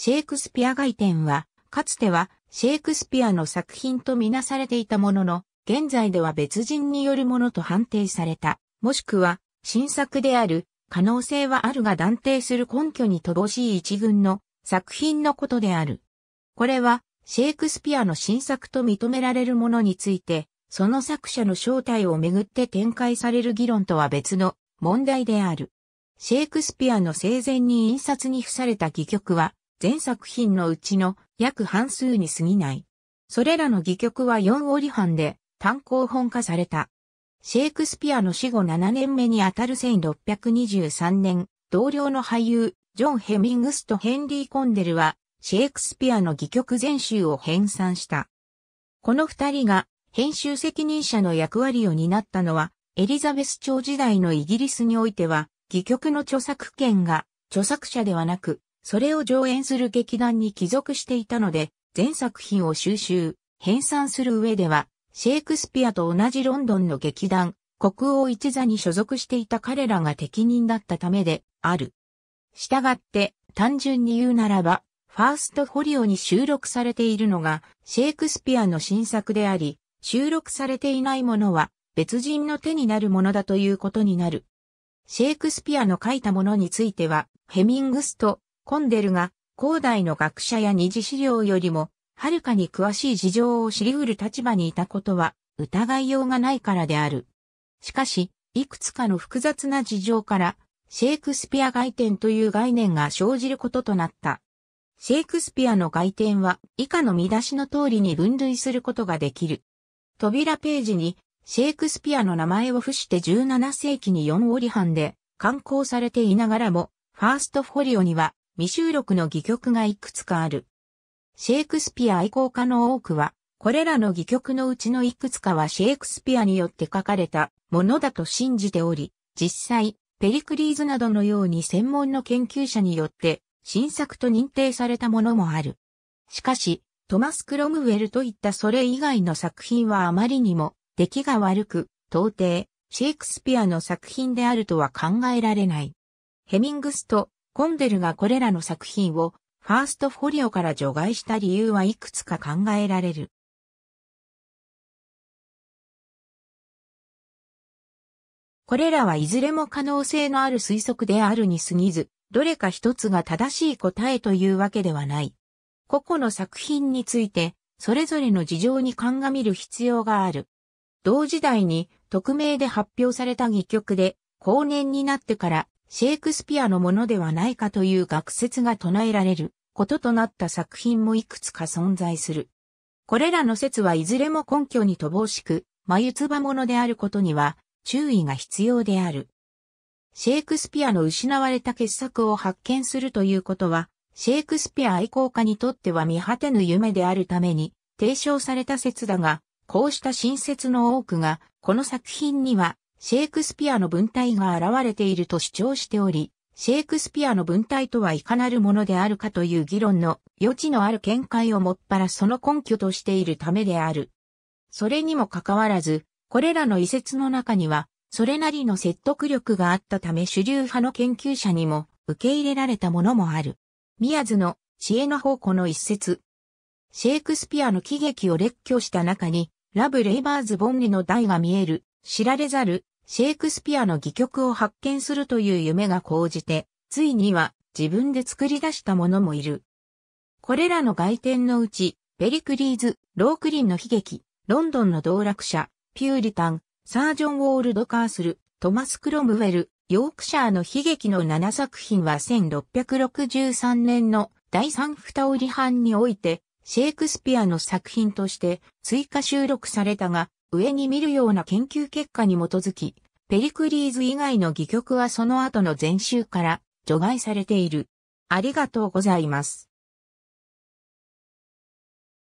シェイクスピア外典は、かつてはシェイクスピアの作品とみなされていたものの、現在では別人によるものと判定された、もしくは新作である可能性はあるが断定する根拠に乏しい一群の作品のことである。これはシェイクスピアの新作と認められるものについて、その作者の正体をめぐって展開される議論とは別の問題である。シェイクスピアの生前に印刷に付された戯曲は、全作品のうちの約半数に過ぎない。それらの戯曲は4折半で単行本化された。シェイクスピアの死後7年目にあたる1623年、同僚の俳優、ジョン・ヘミングスとヘンリー・コンデルは、シェイクスピアの戯曲全集を編纂した。この二人が編集責任者の役割を担ったのは、エリザベス朝時代のイギリスにおいては、戯曲の著作権が著作者ではなく、それを上演する劇団に帰属していたので、全作品を収集、編纂する上では、シェイクスピアと同じロンドンの劇団、国王一座に所属していた彼らが適任だったためで、ある。したがって、単純に言うならば、ファーストフォリオに収録されているのが、シェイクスピアの新作であり、収録されていないものは、別人の手になるものだということになる。シェイクスピアの書いたものについては、ヘミングスト、コンデルが、広大の学者や二次資料よりも、はるかに詳しい事情を知り得る立場にいたことは、疑いようがないからである。しかし、いくつかの複雑な事情から、シェイクスピア外典という概念が生じることとなった。シェイクスピアの外典は以下の見出しの通りに分類することができる。扉ページにシェイクスピアの名前を付して17世紀に4折半で刊行されていながらも、ファーストフォリオには未収録の戯曲がいくつかある。シェイクスピア愛好家の多くは、これらの戯曲のうちのいくつかはシェイクスピアによって書かれたものだと信じており、実際、ペリクリーズなどのように専門の研究者によって新作と認定されたものもある。しかし、トマス・クロムウェルといったそれ以外の作品はあまりにも出来が悪く、到底、シェイクスピアの作品であるとは考えられない。ヘミングスとコンデルがこれらの作品をファーストフォリオから除外した理由はいくつか考えられる。これらはいずれも可能性のある推測であるに過ぎず、どれか一つが正しい答えというわけではない。個々の作品について、それぞれの事情に鑑みる必要がある。同時代に、匿名で発表された戯曲で、後年になってからシェイクスピアのものではないかという学説が唱えられることとなった作品もいくつか存在する。これらの説はいずれも根拠に乏しく、眉唾ものであることには注意が必要である。シェイクスピアの失われた傑作を発見するということは、シェイクスピア愛好家にとっては見果てぬ夢であるために提唱された説だが、こうした新説の多くが、この作品にはシェイクスピアの文体が現れていると主張しており、シェイクスピアの文体とはいかなるものであるかという議論の余地のある見解をもっぱらその根拠としているためである。それにもかかわらず、これらの遺説の中には、それなりの説得力があったため主流派の研究者にも受け入れられたものもある。宮津の知恵の宝庫の一節。シェイクスピアの喜劇を列挙した中に、ラブ・レイバーズ・ボンリの台が見える、知られざるシェイクスピアの戯曲を発見するという夢が講じて、ついには自分で作り出したものもいる。これらの外典のうち、ペリクリーズ、ロークリンの悲劇、ロンドンの道楽者、ピューリタン、サージョン・ウォールド・カースル、トマス・クロムウェル、ヨークシャーの悲劇の7作品は1663年の第三二折版において、シェイクスピアの作品として追加収録されたが、上に見るような研究結果に基づき、ペリクリーズ以外の戯曲はその後の全集から除外されている。ありがとうございます。